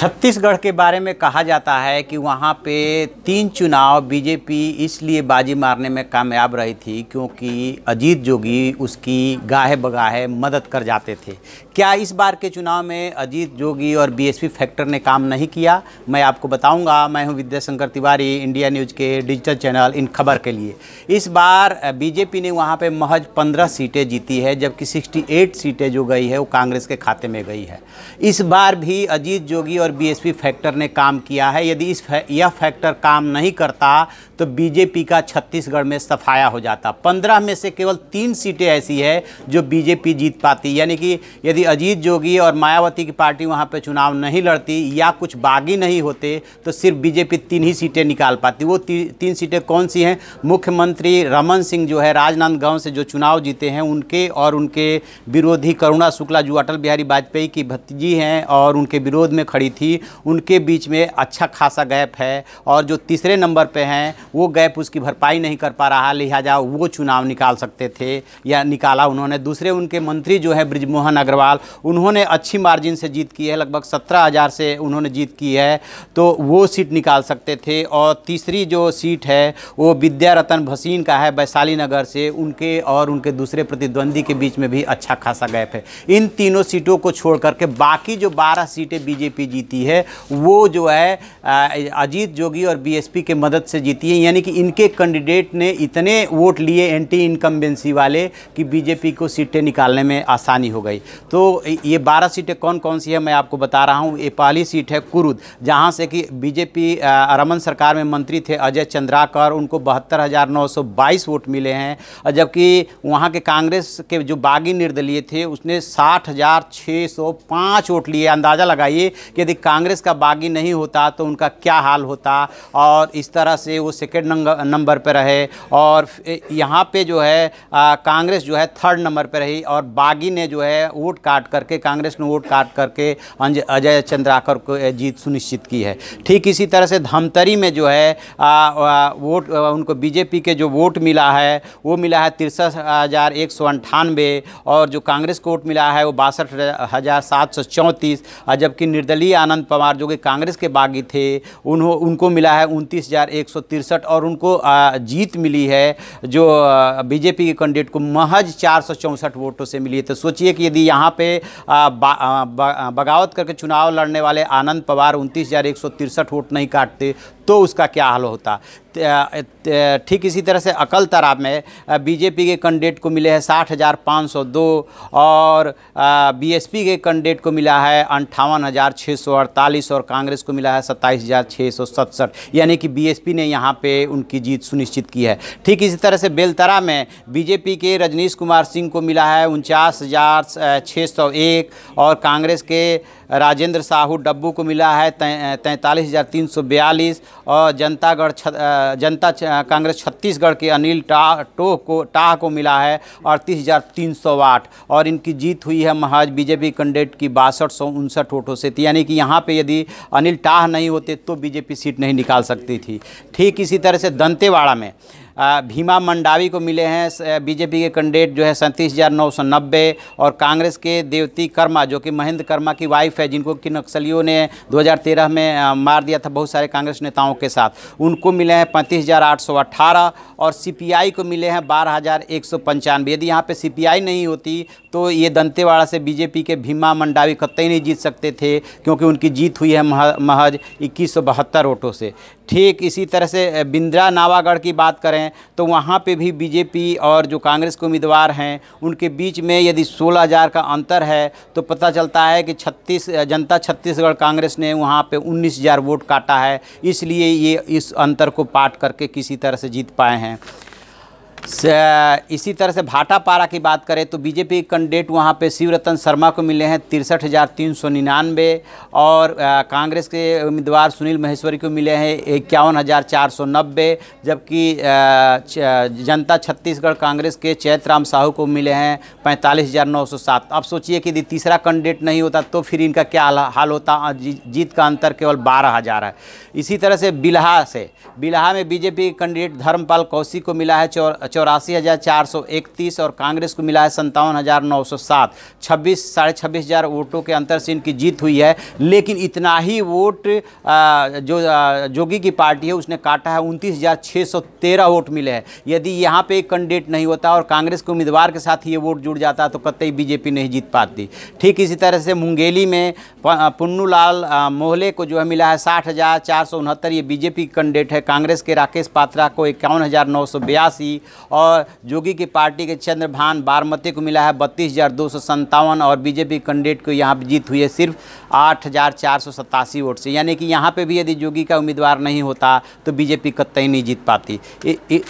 छत्तीसगढ़ के बारे में कहा जाता है कि वहाँ पे तीन चुनाव बीजेपी इसलिए बाजी मारने में कामयाब रही थी क्योंकि अजीत जोगी उसकी गाहे बगाहे मदद कर जाते थे क्या इस बार के चुनाव में अजीत जोगी और बीएसपी फैक्टर ने काम नहीं किया मैं आपको बताऊंगा मैं हूं विद्याशंकर तिवारी इंडिया न्यूज़ के डिजिटल चैनल इन खबर के लिए इस बार बीजेपी ने वहाँ पर महज पंद्रह सीटें जीती है जबकि सिक्सटी सीटें जो गई है वो कांग्रेस के खाते में गई है इस बार भी अजीत जोगी और पर बीएसपी फैक्टर ने काम किया है यदि इस फै, यह फैक्टर काम नहीं करता तो बीजेपी का छत्तीसगढ़ में सफाया हो जाता पंद्रह में से केवल तीन सीटें ऐसी है जो बीजेपी जीत पाती यानी कि यदि अजीत जोगी और मायावती की पार्टी वहाँ पर चुनाव नहीं लड़ती या कुछ बागी नहीं होते तो सिर्फ बीजेपी तीन ही सीटें निकाल पाती वो ती, तीन सीटें कौन सी हैं मुख्यमंत्री रमन सिंह जो है राजनांदगांव से जो चुनाव जीते हैं उनके और उनके विरोधी करुणा शुक्ला जो अटल बिहारी वाजपेयी की भतीजी हैं और उनके विरोध में खड़ी थी उनके बीच में अच्छा खासा गैप है और जो तीसरे नंबर पर हैं वो गैप उसकी भरपाई नहीं कर पा रहा लिहाजा वो चुनाव निकाल सकते थे या निकाला उन्होंने दूसरे उनके मंत्री जो है ब्रिजमोहन अग्रवाल उन्होंने अच्छी मार्जिन से जीत की है लगभग सत्रह हज़ार से उन्होंने जीत की है तो वो सीट निकाल सकते थे और तीसरी जो सीट है वो विद्या रतन भसीन का है वैशाली नगर से उनके और उनके दूसरे प्रतिद्वंदी के बीच में भी अच्छा खासा गैप है इन तीनों सीटों को छोड़ करके बाकी जो बारह सीटें बीजेपी जीती है वो जो है अजीत जोगी और बीएसपी के मदद से जीती है नहीं यानी कि इनके कैंडिडेट ने इतने वोट लिए एंटी इनकम्बेंसी वाले कि बीजेपी को सीटें निकालने में आसानी हो गई तो ये बारह सीटें कौन कौन सी है मैं आपको बता रहा हूँ ये पहली सीट है कुरुद जहाँ से कि बीजेपी रमन सरकार में मंत्री थे अजय चंद्राकर उनको बहत्तर वोट मिले हैं जबकि वहाँ के कांग्रेस के जो बागी निर्दलीय थे उसने साठ वोट लिए अंदाज़ा लगाइए कि यदि कांग्रेस का बागी नहीं होता तो उनका क्या हाल होता और इस तरह से वो सेकेंड नंबर पर रहे और यहाँ पे जो है कांग्रेस जो है थर्ड नंबर पर रही और बागी ने जो है वोट काट करके कांग्रेस ने वोट काट करके अजय चंद्राकर को जीत सुनिश्चित की है ठीक इसी तरह से धमतरी में जो है वोट उनको बीजेपी के जो वोट मिला है वो मिला है तिरसठ हज़ार एक सौ अंठानवे और जो कांग्रेस को वोट मिला है वो बासठ हज़ार सात सौ चौंतीस जबकि निर्दलीय आनंद पवार जो कि कांग्रेस के बागी थे उन्हों उनको मिला है उनतीस हज़ार एक सौ तिरसठ टिकट और उनको जीत मिली है जो बीजेपी के कैंडिडेट को महज चार वोटों से मिली है तो सोचिए कि यदि यहाँ पे बगावत करके चुनाव लड़ने वाले आनंद पवार उनतीस वोट नहीं काटते तो उसका क्या हाल होता ठीक इसी तरह से अकल तराब में बीजेपी के कैंडिडेट को मिले हैं साठ हज़ार पाँच सौ दो और बीएसपी के कैंडिडेट को मिला है अंठावन हज़ार छः सौ अड़तालीस और कांग्रेस को मिला है सत्ताईस हज़ार छः सौ सड़सठ यानी कि बीएसपी ने यहाँ पे पे उनकी जीत सुनिश्चित की है ठीक इसी तरह से बेलतरा में बीजेपी के रजनीश कुमार सिंह को मिला है उनचास हज़ार छः सौ एक और कांग्रेस के राजेंद्र साहू डब्बू को मिला है तैंतालीस हज़ार तीन सौ बयालीस और जनतागढ़ जनता कांग्रेस छत्तीसगढ़ के अनिल टाह को टाह को मिला है अड़तीस हज़ार तीन सौ आठ और इनकी जीत हुई है महज बीजेपी कैंडिडेट की बासठ सौ उनसठ वोटों से तो यानी कि यहाँ पे यदि अनिल टाह नहीं होते तो बीजेपी सीट नहीं निकाल सकती थी ठीक इसी तरह से दंतेवाड़ा में भीमा मंडावी को मिले हैं बीजेपी के कैंडिडेट जो है सैंतीस हज़ार नौ सौ नब्बे और कांग्रेस के देवती कर्मा जो कि महेंद्र कर्मा की वाइफ है जिनको कि नक्सलियों ने 2013 में मार दिया था बहुत सारे कांग्रेस नेताओं के साथ उनको मिले हैं पैंतीस हज़ार आठ सौ अट्ठारह और सीपीआई को मिले हैं बारह हज़ार एक सौ पंचानवे यदि यहाँ पर सी नहीं होती तो ये दंतेवाड़ा से बीजेपी के भीमा मंडावी कतई नहीं जीत सकते थे क्योंकि उनकी जीत हुई है महज इक्कीस सौ बहत्तर वोटों से ठीक इसी तरह से बिंद्रा नावागढ़ की बात करें हैं तो वहाँ पे भी बीजेपी और जो कांग्रेस के उम्मीदवार हैं उनके बीच में यदि सोलह हज़ार का अंतर है तो पता चलता है कि छत्तीस जनता छत्तीसगढ़ कांग्रेस ने वहाँ पे उन्नीस हज़ार वोट काटा है इसलिए ये इस अंतर को पाट करके किसी तरह से जीत पाए हैं इसी तरह से भाटापारा की बात करें तो बीजेपी कैंडिडेट वहाँ पे शिवरतन शर्मा को मिले हैं तिरसठ हज़ार तीन सौ निन्यानवे और कांग्रेस के उम्मीदवार सुनील महेश्वरी को मिले हैं इक्यावन हज़ार चार सौ नब्बे जबकि जनता छत्तीसगढ़ कांग्रेस के चैतराम साहू को मिले हैं पैंतालीस हज़ार नौ सौ सात अब सोचिए कि यदि तीसरा कैंडिडेट नहीं होता तो फिर इनका क्या हाल होता जीत का अंतर केवल बारह हज़ार है इसी तरह से बिल्हा से बिलहा में बीजेपी कैंडिडेट धर्मपाल कौशिक को मिला है चौर चौरासी हज़ार चार सौ इकतीस और कांग्रेस को मिला है संतावन हज़ार नौ सौ सात छब्बीस साढ़े छब्बीस हज़ार वोटों के अंतर से इनकी जीत हुई है लेकिन इतना ही वोट जो जोगी की पार्टी है उसने काटा है उनतीस हज़ार छः सौ तेरह वोट मिले हैं यदि यहाँ पर एक कैंडिडेट नहीं होता और कांग्रेस के उम्मीदवार के साथ ये वोट जुड़ जाता तो कतई बीजेपी नहीं जीत पाती ठीक इसी तरह से मुंगेली में पुन्नू लाल मोहले को जो है मिला है साठ हज़ार चार सौ उनहत्तर ये बीजेपी कैंडिडेट है कांग्रेस के राकेश पात्रा को इक्यावन हज़ार नौ सौ बयासी और जोगी की पार्टी के चंद्रभान बारमती को मिला है बत्तीस हज़ार दो सौ और बीजेपी कैंडिडेट को यहाँ जीत हुई है सिर्फ आठ हज़ार चार सौ सतासी वोट से यानी कि यहाँ पे भी यदि जोगी का उम्मीदवार नहीं होता तो बीजेपी कतई नहीं जीत पाती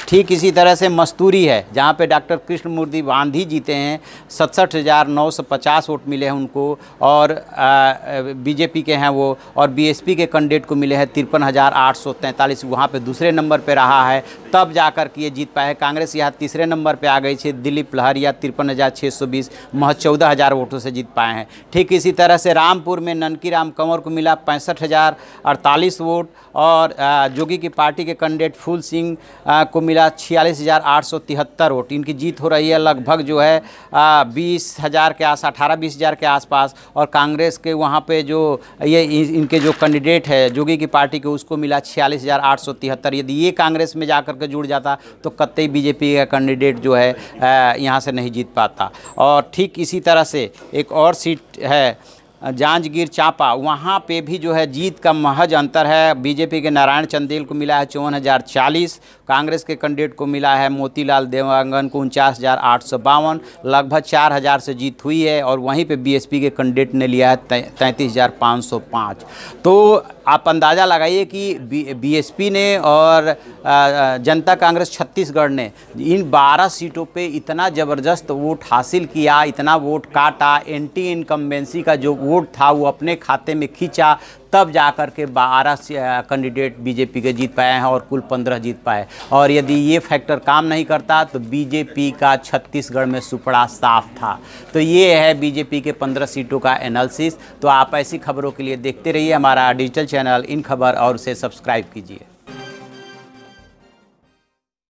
ठीक इसी तरह से मस्तूरी है जहाँ पे डॉक्टर कृष्णमूर्ति गांधी जीते हैं सतसठ हज़ार नौ सौ पचास वोट मिले हैं उनको और बीजेपी के हैं वो और बीएसपी के कैंडिडेट को मिले हैं तिरपन हज़ार आठ सौ तैंतालीस वहाँ पर दूसरे नंबर पर रहा है तब जा कर के ये जीत पाए कांग्रेस यहाँ तीसरे नंबर पर आ गई थी दिलीप लहरिया तिरपन हज़ार छः सौ बीस महज चौदह हज़ार वोटों से जीत पाए हैं ठीक इसी तरह से रामपुर में ननकी राम कंवर को मिला पैंसठ हज़ार अड़तालीस वोट और जोगी की पार्टी के कैंडिडेट फूल सिंह को मिला छियालीस हज़ार आठ सौ तिहत्तर वोट इनकी जीत हो रही है लगभग जो है बीस हज़ार के आस अठारह बीस हज़ार के आसपास और कांग्रेस के वहाँ पर जो ये इनके जो कैंडिडेट है जोगी की पार्टी के उसको मिला छियालीस हज़ार आठ सौ तिहत्तर यदि ये कांग्रेस में जाकर करके जुड़ जाता तो कतई बीजेपी का कैंडिडेट जो है यहाँ से नहीं जीत पाता और ठीक इसी तरह से एक और सीट है जांजगीर चांपा वहाँ पे भी जो है जीत का महज अंतर है बीजेपी के नारायण चंदेल को मिला है चौवन हज़ार चालीस कांग्रेस के कैंडिडेट को मिला है मोतीलाल देवांगन को उनचास हज़ार आठ सौ बावन लगभग चार हज़ार से जीत हुई है और वहीं पे बीएसपी के कैंडिडेट ने लिया है तैंतीस हज़ार पाँच सौ पाँच तो आप अंदाज़ा लगाइए कि बीएसपी ने और जनता कांग्रेस छत्तीसगढ़ ने इन 12 सीटों पे इतना ज़बरदस्त वोट हासिल किया इतना वोट काटा एंटी इनकम्बेंसी का जो वोट था वो अपने खाते में खींचा तब जा कर के बारह कैंडिडेट बीजेपी के जीत पाए हैं और कुल पंद्रह जीत पाए और यदि ये फैक्टर काम नहीं करता तो बीजेपी का छत्तीसगढ़ में सुपड़ा साफ था तो ये है बीजेपी के पंद्रह सीटों का एनालिसिस तो आप ऐसी खबरों के लिए देखते रहिए हमारा डिजिटल चैनल इन खबर और उसे सब्सक्राइब कीजिए